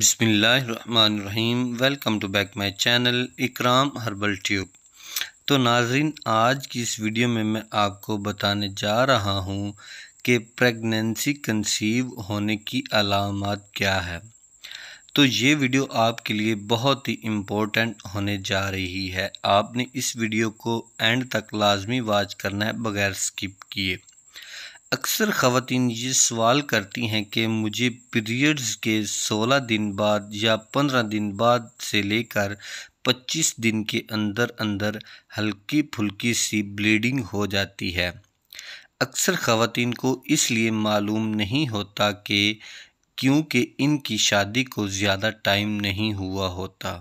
बिसमीम welcome to back my channel Ikram herbal tube तो नाजरीन आज की इस वीडियो में मैं आपको बताने जा रहा हूँ कि प्रेगनेंसी कंसीव होने की अलामत क्या है तो ये वीडियो आपके लिए बहुत ही इम्पोर्टेंट होने जा रही है आपने इस वीडियो को एंड तक लाजमी वाच करना है बगैर स्किप किए अक्सर ख़वातीन ये सवाल करती हैं कि मुझे पीरियड्स के 16 दिन बाद या 15 दिन बाद से लेकर 25 दिन के अंदर अंदर हल्की फुल्की सी ब्लीडिंग हो जाती है अक्सर ख़वातीन को इसलिए मालूम नहीं होता कि क्योंकि इनकी शादी को ज़्यादा टाइम नहीं हुआ होता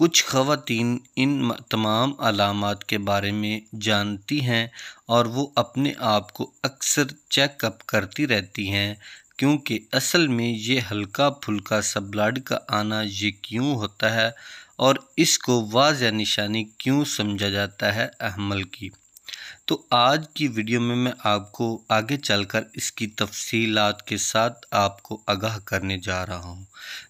कुछ खातन इन तमाम अलामत के बारे में जानती हैं और वो अपने आप को अक्सर चेकअप करती रहती हैं क्योंकि असल में ये हल्का फुल्का सा ब्लड का आना ये क्यों होता है और इसको वाज निशानी क्यों समझा जाता है अहमल की तो आज की वीडियो में मैं आपको आगे चलकर इसकी तफसीलात के साथ आपको आगाह करने जा रहा हूँ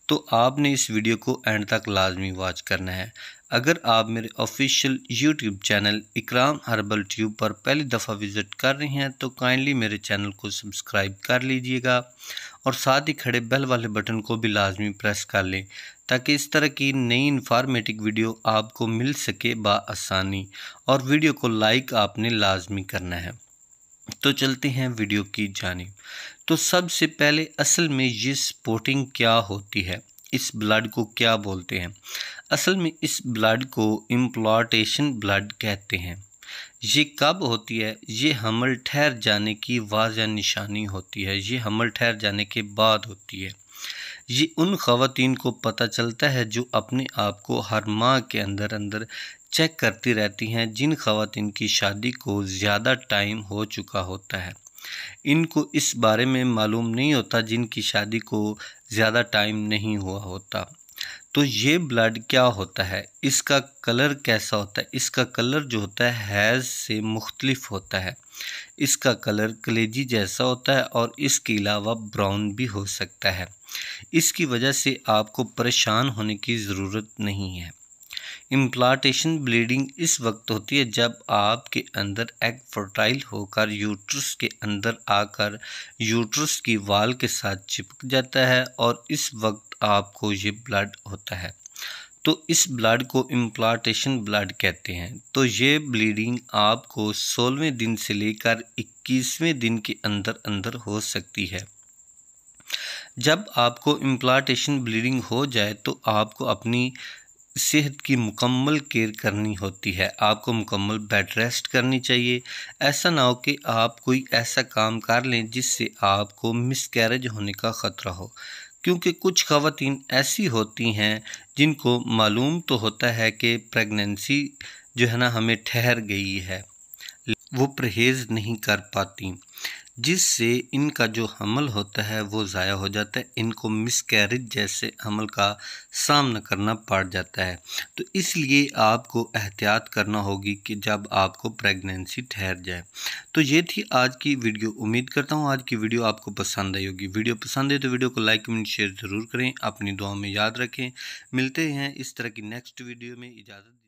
तो आपने इस वीडियो को एंड तक लाजमी वॉच करना है अगर आप मेरे official YouTube channel Ikram herbal tube पर पहली दफ़ा विज़िट कर रहे हैं तो काइंडली मेरे चैनल को सब्सक्राइब कर लीजिएगा और साथ ही खड़े बेल वाले बटन को भी लाजमी प्रेस कर लें ताकि इस तरह की नई इन्फॉर्मेटिव वीडियो आपको मिल सके बसानी और वीडियो को लाइक आपने लाजमी करना है तो चलते हैं वीडियो की जानी तो सबसे पहले असल में ये स्पोर्टिंग क्या होती है इस ब्लड को क्या बोलते हैं असल में इस ब्लड को इम्प्लाटेशन ब्लड कहते हैं ये कब होती है ये हमल ठहर जाने की वाजह निशानी होती है ये हमल ठहर जाने के बाद होती है ये उन खातन को पता चलता है जो अपने आप को हर माह के अंदर अंदर चेक करती रहती हैं जिन खातन की शादी को ज़्यादा टाइम हो चुका होता है इनको इस बारे में मालूम नहीं होता जिनकी शादी को ज़्यादा टाइम नहीं हुआ होता तो ये ब्लड क्या होता है इसका कलर कैसा होता है इसका कलर जो होता है हैज़ से मुख्तलिफ होता है इसका कलर कलेजी जैसा होता है और इसके अलावा ब्राउन भी हो सकता है इसकी वजह से आपको परेशान होने की ज़रूरत नहीं है इम्प्लाटेशन ब्लीडिंग इस वक्त होती है जब आपके अंदर एग फर्टाइल होकर यूट्रस के अंदर आकर यूट्रस की वाल के साथ चिपक जाता है और इस वक्त आपको ये ब्लड होता है तो इस ब्लड को इम्प्लाटेशन ब्लड कहते हैं तो ये ब्लीडिंग आपको सोलहवें दिन से लेकर इक्कीसवें दिन के अंदर अंदर हो सकती है जब आपको इम्प्लाटेशन ब्लीडिंग हो जाए तो आपको अपनी सेहत की मुकम्मल केयर करनी होती है आपको मुकम्मल बेड रेस्ट करनी चाहिए ऐसा ना हो कि आप कोई ऐसा काम कर लें जिससे आपको मिसकैरेज होने का ख़तरा हो क्योंकि कुछ खातन ऐसी होती हैं जिनको मालूम तो होता है कि प्रेगनेंसी जो है ना हमें ठहर गई है वो परहेज़ नहीं कर पाती जिससे इनका जो हमल होता है वो ज़ाया हो जाता है इनको मिसकैरेज जैसे हमल का सामना करना पड़ जाता है तो इसलिए आपको एहतियात करना होगी कि जब आपको प्रेगनेंसी ठहर जाए तो ये थी आज की वीडियो उम्मीद करता हूँ आज की वीडियो आपको पसंद आई होगी वीडियो पसंद है तो वीडियो को लाइक कमेंट शेयर ज़रूर करें अपनी दुआ में याद रखें मिलते हैं इस तरह की नेक्स्ट वीडियो में इजाज़त